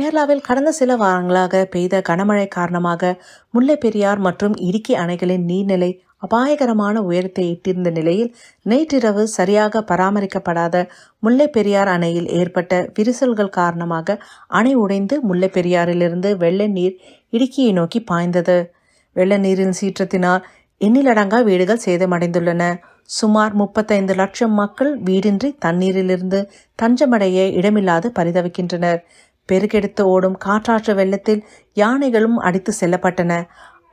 கேரளாவில் கடந்த சில வாரங்களாக பெய்த கனமழை காரணமாக முல்லை பெரியார் மற்றும் இடுக்கி அணைகளின் நீர்நிலை அபாயகரமான உயரத்தை எட்டியிருந்த நிலையில் நேற்றிரவு சரியாக பராமரிக்கப்படாத முல்லை பெரியார் அணையில் ஏற்பட்ட விரிசல்கள் காரணமாக அணை உடைந்து முல்லை பெரியாரிலிருந்து வெள்ள நீர் இடுக்கியை நோக்கி பாய்ந்தது வெள்ள நீரின் சீற்றத்தினால் எண்ணிலடங்கா வீடுகள் சேதமடைந்துள்ளன சுமார் முப்பத்தைந்து லட்சம் மக்கள் வீடின்றி தண்ணீரிலிருந்து தஞ்சமடைய இடமில்லாது பரிதவிக்கின்றனர் பெருக்கெடுத்து ஓடும் காற்றாற்று வெள்ளத்தில் யானைகளும் அடித்து செல்லப்பட்டன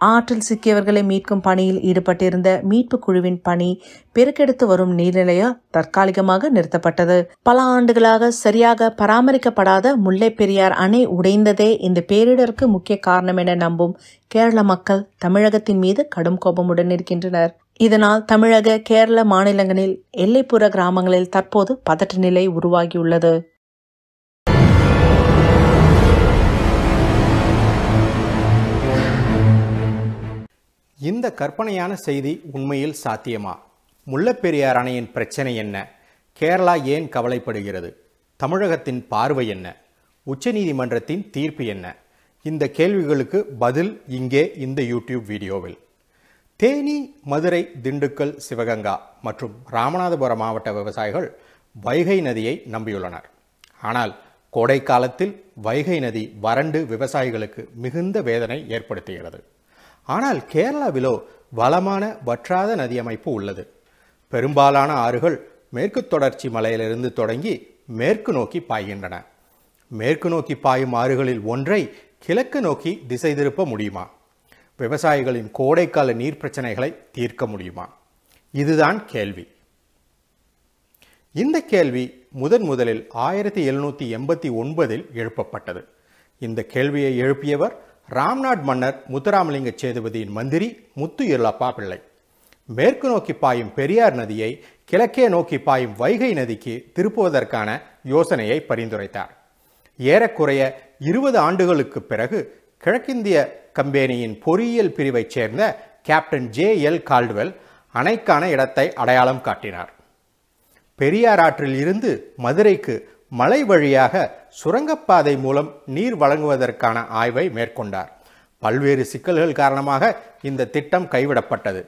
ஆற்றில் சிக்கியவர்களை மீட்கும் பணியில் ஈடுபட்டிருந்த மீட்பு குழுவின் பணி பெருக்கெடுத்து வரும் நீர்நிலையால் தற்காலிகமாக நிறுத்தப்பட்டது பல ஆண்டுகளாக சரியாக பராமரிக்கப்படாத முல்லை பெரியார் அணை உடைந்ததே இந்த பேரிடருக்கு முக்கிய காரணம் என நம்பும் கேரள மக்கள் தமிழகத்தின் மீது கடும் கோபமுடன் இருக்கின்றனர் இதனால் தமிழக கேரள மாநிலங்களில் எல்லைப்புற கிராமங்களில் தற்போது பதற்ற நிலை உருவாகியுள்ளது இந்த கற்பனையான செய்தி உண்மையில் சாத்தியமா முல்லைப்பெரியார் அணையின் பிரச்சனை என்ன கேரளா ஏன் கவலைப்படுகிறது தமிழகத்தின் பார்வை என்ன உச்சநீதிமன்றத்தின் தீர்ப்பு என்ன இந்த கேள்விகளுக்கு பதில் இங்கே இந்த யூடியூப் வீடியோவில் தேனி மதுரை திண்டுக்கல் சிவகங்கா மற்றும் ராமநாதபுரம் மாவட்ட விவசாயிகள் வைகை நதியை நம்பியுள்ளனர் ஆனால் கோடை காலத்தில் வைகை நதி வறண்டு விவசாயிகளுக்கு மிகுந்த வேதனை ஏற்படுத்துகிறது ஆனால் கேரளாவிலோ வளமான வற்றாத நதி அமைப்பு உள்ளது பெரும்பாலான ஆறுகள் மேற்கு தொடர்ச்சி மலையிலிருந்து தொடங்கி மேற்கு நோக்கி பாய்கின்றன மேற்கு நோக்கி பாயும் ஆறுகளில் ஒன்றை கிழக்கு நோக்கி திசை திருப்ப முடியுமா விவசாயிகளின் கோடைக்கால நீர் பிரச்சனைகளை தீர்க்க முடியுமா இதுதான் கேள்வி இந்த கேள்வி முதன் முதலில் ஆயிரத்தி எழுநூற்றி எண்பத்தி ஒன்பதில் எழுப்பப்பட்டது இந்த கேள்வியை எழுப்பியவர் ராம்நாட் மன்னர் முத்துராமலிங்க சேதுபதியின் மந்திரி முத்து இருளப்பா பிள்ளை மேற்கு நோக்கி பாயும் பெரியார் நதியை கிழக்கே நோக்கி பாயும் வைகை நதிக்கு திருப்புவதற்கான யோசனையை பரிந்துரைத்தார் ஏறக்குறைய இருபது ஆண்டுகளுக்கு பிறகு கிழக்கிந்திய கம்பெனியின் பொறியியல் பிரிவைச் சேர்ந்த கேப்டன் ஜே எல் கால்டுவெல் அணைக்கான இடத்தை அடையாளம் காட்டினார் பெரியார் ஆற்றில் இருந்து மதுரைக்கு மலை வழியாக சுரங்கப்பாதை மூலம் நீர் வழங்குவதற்கான ஆய்வை மேற்கொண்டார் பல்வேறு சிக்கல்கள் காரணமாக இந்த திட்டம் கைவிடப்பட்டது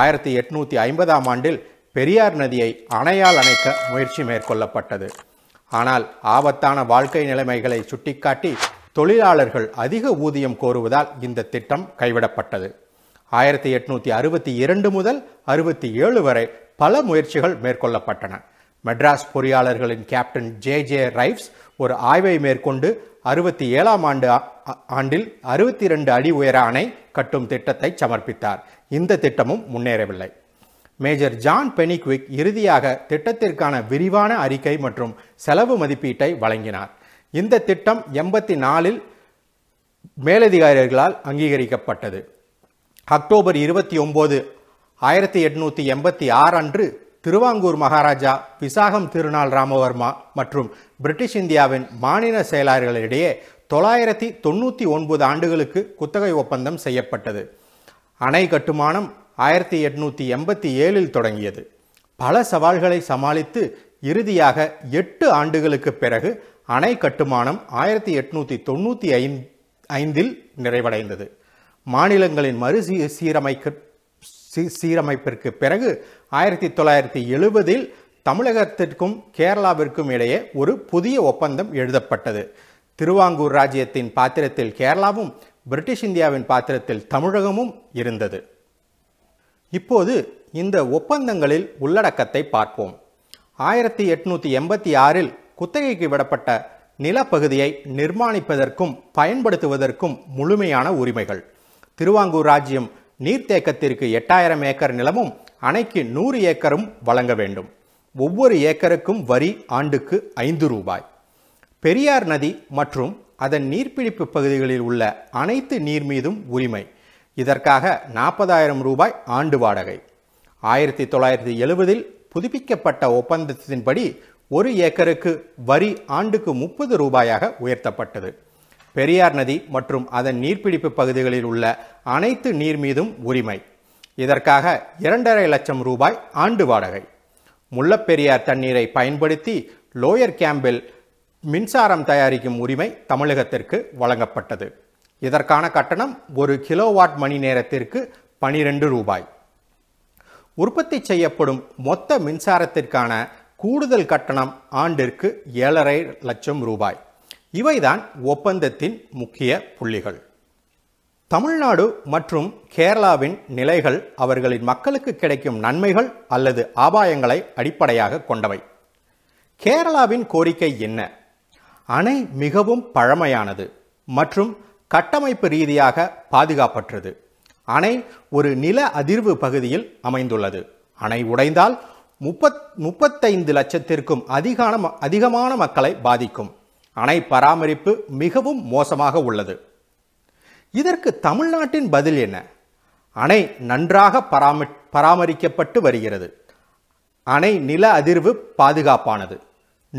ஆயிரத்தி எட்நூத்தி ஐம்பதாம் ஆண்டில் பெரியார் நதியை அணையால் அணைக்க முயற்சி மேற்கொள்ளப்பட்டது ஆனால் ஆபத்தான வாழ்க்கை நிலைமைகளை சுட்டிக்காட்டி தொழிலாளர்கள் அதிக ஊதியம் கோருவதால் இந்த திட்டம் கைவிடப்பட்டது ஆயிரத்தி எட்நூற்றி அறுபத்தி இரண்டு முதல் அறுபத்தி ஏழு வரை பல முயற்சிகள் மேற்கொள்ளப்பட்டன மெட்ராஸ் பொறியாளர்களின் கேப்டன் ஜே ஜே ரைவ்ஸ் ஒரு ஆய்வை மேற்கொண்டு அறுபத்தி ஏழாம் ஆண்டு ஆண்டில் அறுபத்தி இரண்டு அடி உயர அணை கட்டும் திட்டத்தை சமர்ப்பித்தார் இந்த திட்டமும் முன்னேறவில்லை மேஜர் ஜான் பெனிக்விக் இறுதியாக திட்டத்திற்கான விரிவான அறிக்கை மற்றும் செலவு மதிப்பீட்டை வழங்கினார் இந்த திட்டம் எண்பத்தி நாலில் மேலதிகாரிகளால் அங்கீகரிக்கப்பட்டது அக்டோபர் இருபத்தி ஒன்பது ஆயிரத்தி எட்நூத்தி எண்பத்தி ஆறு அன்று திருவாங்கூர் மகாராஜா விசாகம் திருநாள் ராமவர்மா மற்றும் பிரிட்டிஷ் இந்தியாவின் மாநில செயலாளர்களிடையே தொள்ளாயிரத்தி தொண்ணூற்றி ஒன்பது ஆண்டுகளுக்கு குத்தகை ஒப்பந்தம் செய்யப்பட்டது அணை கட்டுமானம் ஆயிரத்தி எட்நூற்றி எண்பத்தி ஏழில் தொடங்கியது பல சவால்களை சமாளித்து இறுதியாக எட்டு ஆண்டுகளுக்கு பிறகு அணை கட்டுமானம் ஆயிரத்தி எட்நூற்றி தொண்ணூற்றி ஐந்தில் நிறைவடைந்தது மாநிலங்களின் மறு சீரமைக்க சீரமைப்பிற்கு பிறகு ஆயிரத்தி தொள்ளாயிரத்தி எழுபதில் தமிழகத்திற்கும் கேரளாவிற்கும் இடையே ஒரு புதிய ஒப்பந்தம் எழுதப்பட்டது திருவாங்கூர் ராஜ்யத்தின் பாத்திரத்தில் கேரளாவும் பிரிட்டிஷ் இந்தியாவின் பாத்திரத்தில் தமிழகமும் இருந்தது இப்போது இந்த ஒப்பந்தங்களில் உள்ளடக்கத்தை பார்ப்போம் ஆயிரத்தி எட்நூத்தி எண்பத்தி ஆறில் குத்தகைக்கு விடப்பட்ட நிலப்பகுதியை நிர்மாணிப்பதற்கும் பயன்படுத்துவதற்கும் முழுமையான உரிமைகள் திருவாங்கூர் ராஜ்யம் நீர்த்தேக்கத்திற்கு எட்டாயிரம் ஏக்கர் நிலமும் அணைக்கு நூறு ஏக்கரும் வழங்க வேண்டும் ஒவ்வொரு ஏக்கருக்கும் வரி ஆண்டுக்கு ஐந்து ரூபாய் பெரியார் நதி மற்றும் அதன் நீர்ப்பிடிப்பு பகுதிகளில் உள்ள அனைத்து நீர் மீதும் உரிமை இதற்காக நாற்பதாயிரம் ரூபாய் ஆண்டு வாடகை ஆயிரத்தி தொள்ளாயிரத்தி எழுபதில் புதுப்பிக்கப்பட்ட ஒப்பந்தத்தின்படி ஒரு ஏக்கருக்கு வரி ஆண்டுக்கு முப்பது ரூபாயாக உயர்த்தப்பட்டது பெரியார் நதி மற்றும் அதன் நீர்ப்பிடிப்பு பகுதிகளில் உள்ள அனைத்து நீர் மீதும் உரிமை இதற்காக இரண்டரை லட்சம் ரூபாய் ஆண்டு வாடகை முல்லப்பெரியார் தண்ணீரை பயன்படுத்தி லோயர் கேம்பில் மின்சாரம் தயாரிக்கும் உரிமை தமிழகத்திற்கு வழங்கப்பட்டது இதற்கான கட்டணம் ஒரு கிலோவாட் மணி நேரத்திற்கு பனிரெண்டு ரூபாய் உற்பத்தி செய்யப்படும் மொத்த மின்சாரத்திற்கான கூடுதல் கட்டணம் ஆண்டிற்கு ஏழரை லட்சம் ரூபாய் இவைதான் ஒப்பந்தத்தின் முக்கிய புள்ளிகள் தமிழ்நாடு மற்றும் கேரளாவின் நிலைகள் அவர்களின் மக்களுக்கு கிடைக்கும் நன்மைகள் அல்லது ஆபாயங்களை அடிப்படையாக கொண்டவை கேரளாவின் கோரிக்கை என்ன அணை மிகவும் பழமையானது மற்றும் கட்டமைப்பு ரீதியாக பாதுகாப்பற்றது அணை ஒரு நில அதிர்வு பகுதியில் அமைந்துள்ளது அணை உடைந்தால் முப்பத் முப்பத்தைந்து லட்சத்திற்கும் அதிகான அதிகமான மக்களை பாதிக்கும் அணை பராமரிப்பு மிகவும் மோசமாக உள்ளது இதற்கு தமிழ்நாட்டின் பதில் என்ன அணை நன்றாக பராம பராமரிக்கப்பட்டு வருகிறது அணை நில அதிர்வு பாதுகாப்பானது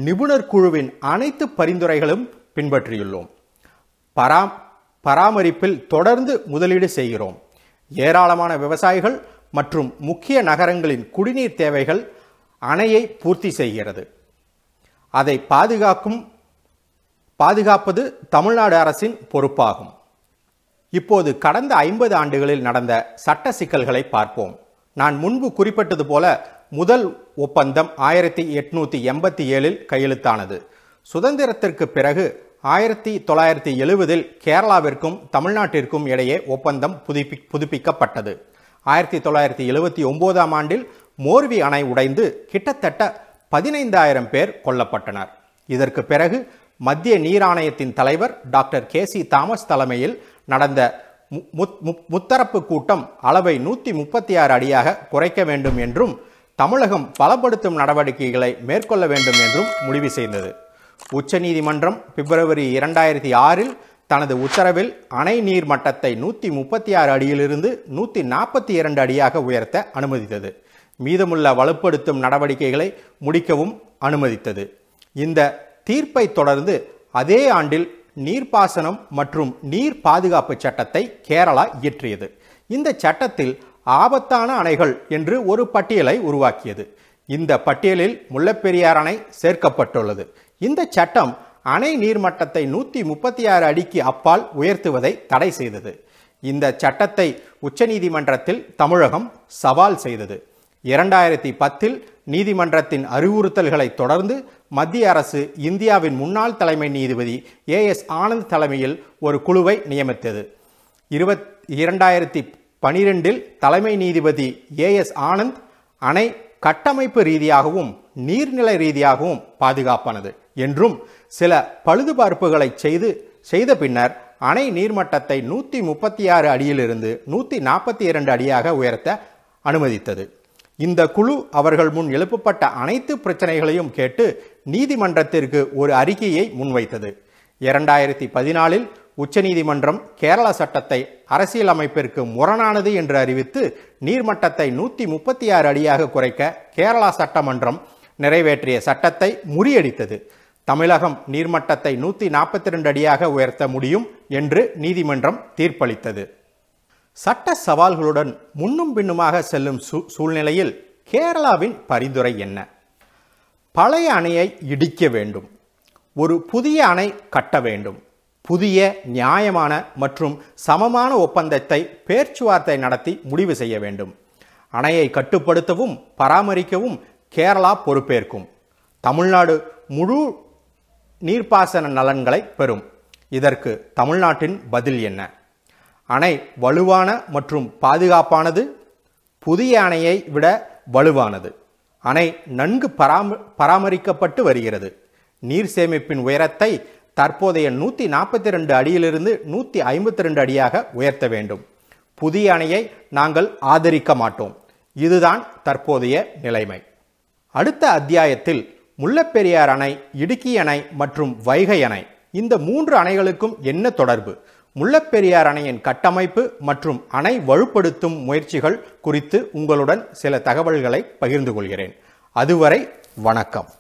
நிபுணர் குழுவின் அனைத்து பரிந்துரைகளும் பின்பற்றியுள்ளோம் பரா பராமரிப்பில் தொடர்ந்து முதலீடு செய்கிறோம் ஏராளமான விவசாயிகள் மற்றும் முக்கிய நகரங்களின் குடிநீர் தேவைகள் அணையை பூர்த்தி செய்கிறது அதை பாதுகாக்கும் பாதுகாப்பது தமிழ்நாடு அரசின் பொறுப்பாகும் இப்போது கடந்த ஐம்பது ஆண்டுகளில் நடந்த சட்ட சிக்கல்களை பார்ப்போம் நான் முன்பு குறிப்பிட்டது போல முதல் ஒப்பந்தம் ஆயிரத்தி எட்நூற்றி எண்பத்தி ஏழில் கையெழுத்தானது சுதந்திரத்திற்கு பிறகு ஆயிரத்தி தொள்ளாயிரத்தி எழுபதில் கேரளாவிற்கும் தமிழ்நாட்டிற்கும் இடையே ஒப்பந்தம் புதுப்பி புதுப்பிக்கப்பட்டது ஆயிரத்தி தொள்ளாயிரத்தி எழுபத்தி ஒன்பதாம் ஆண்டில் மோர்வி அணை உடைந்து கிட்டத்தட்ட பதினைந்தாயிரம் பேர் கொல்லப்பட்டனர் இதற்கு பிறகு மத்திய நீராணையத்தின் தலைவர் டாக்டர் கே சி தாமஸ் தலைமையில் நடந்த முத்தரப்பு கூட்டம் அளவை நூற்றி முப்பத்தி ஆறு அடியாக குறைக்க வேண்டும் என்றும் தமிழகம் பலப்படுத்தும் நடவடிக்கைகளை மேற்கொள்ள வேண்டும் என்றும் முடிவு செய்தது உச்சநீதிமன்றம் பிப்ரவரி இரண்டாயிரத்தி ஆறில் தனது உத்தரவில் அணை நீர் மட்டத்தை நூற்றி முப்பத்தி ஆறு அடியிலிருந்து நூற்றி நாற்பத்தி இரண்டு அடியாக உயர்த்த அனுமதித்தது மீதமுள்ள வலுப்படுத்தும் நடவடிக்கைகளை முடிக்கவும் அனுமதித்தது இந்த தீர்ப்பை தொடர்ந்து அதே ஆண்டில் நீர்ப்பாசனம் மற்றும் நீர் பாதுகாப்பு சட்டத்தை கேரளா இயற்றியது இந்த சட்டத்தில் ஆபத்தான அணைகள் என்று ஒரு பட்டியலை உருவாக்கியது இந்த பட்டியலில் முல்லைப்பெரியார் அணை சேர்க்கப்பட்டுள்ளது இந்த சட்டம் அணை நீர்மட்டத்தை நூற்றி முப்பத்தி ஆறு அடிக்கு அப்பால் உயர்த்துவதை தடை செய்தது இந்த சட்டத்தை உச்சநீதிமன்றத்தில் தமிழகம் சவால் செய்தது இரண்டாயிரத்தி பத்தில் நீதிமன்றத்தின் அறிவுறுத்தல்களை தொடர்ந்து மத்திய அரசு இந்தியாவின் முன்னாள் தலைமை நீதிபதி ஏ எஸ் ஆனந்த் தலைமையில் ஒரு குழுவை நியமித்தது இருபத் இரண்டாயிரத்தி பனிரெண்டில் தலைமை நீதிபதி ஏ எஸ் ஆனந்த் அணை கட்டமைப்பு ரீதியாகவும் நீர்நிலை ரீதியாகவும் பாதுகாப்பானது என்றும் சில பழுதுபார்ப்புகளை செய்து செய்த பின்னர் அணை நீர்மட்டத்தை நூற்றி முப்பத்தி ஆறு அடியிலிருந்து நூற்றி நாற்பத்தி இரண்டு அடியாக உயர்த்த அனுமதித்தது இந்த குழு அவர்கள் முன் எழுப்பப்பட்ட அனைத்து பிரச்சனைகளையும் கேட்டு நீதிமன்றத்திற்கு ஒரு அறிக்கையை முன்வைத்தது இரண்டாயிரத்தி பதினாலில் உச்சநீதிமன்றம் கேரள சட்டத்தை அரசியலமைப்பிற்கு முரணானது என்று அறிவித்து நீர்மட்டத்தை நூற்றி முப்பத்தி ஆறு அடியாக குறைக்க கேரளா சட்டமன்றம் நிறைவேற்றிய சட்டத்தை முறியடித்தது தமிழகம் நீர்மட்டத்தை நூற்றி நாற்பத்தி ரெண்டு அடியாக உயர்த்த முடியும் என்று நீதிமன்றம் தீர்ப்பளித்தது சட்ட சவால்களுடன் முன்னும் பின்னுமாக செல்லும் சூழ்நிலையில் கேரளாவின் பரிந்துரை என்ன பழைய அணையை இடிக்க வேண்டும் ஒரு புதிய அணை கட்ட வேண்டும் புதிய நியாயமான மற்றும் சமமான ஒப்பந்தத்தை பேச்சுவார்த்தை நடத்தி முடிவு செய்ய வேண்டும் அணையை கட்டுப்படுத்தவும் பராமரிக்கவும் கேரளா பொறுப்பேற்கும் தமிழ்நாடு முழு நீர்ப்பாசன நலன்களை பெறும் இதற்கு தமிழ்நாட்டின் பதில் என்ன அணை வலுவான மற்றும் பாதுகாப்பானது புதிய அணையை விட வலுவானது அணை நன்கு பராம பராமரிக்கப்பட்டு வருகிறது நீர் சேமிப்பின் உயரத்தை தற்போதைய நூற்றி நாற்பத்தி ரெண்டு அடியிலிருந்து நூற்றி ஐம்பத்தி ரெண்டு அடியாக உயர்த்த வேண்டும் புதிய அணையை நாங்கள் ஆதரிக்க மாட்டோம் இதுதான் தற்போதைய நிலைமை அடுத்த அத்தியாயத்தில் முல்லைப்பெரியார் அணை இடுக்கி அணை மற்றும் வைகை அணை இந்த மூன்று அணைகளுக்கும் என்ன தொடர்பு முல்லப்பெரியார் அணையின் கட்டமைப்பு மற்றும் அணை வலுப்படுத்தும் முயற்சிகள் குறித்து உங்களுடன் சில தகவல்களை பகிர்ந்து கொள்கிறேன் அதுவரை வணக்கம்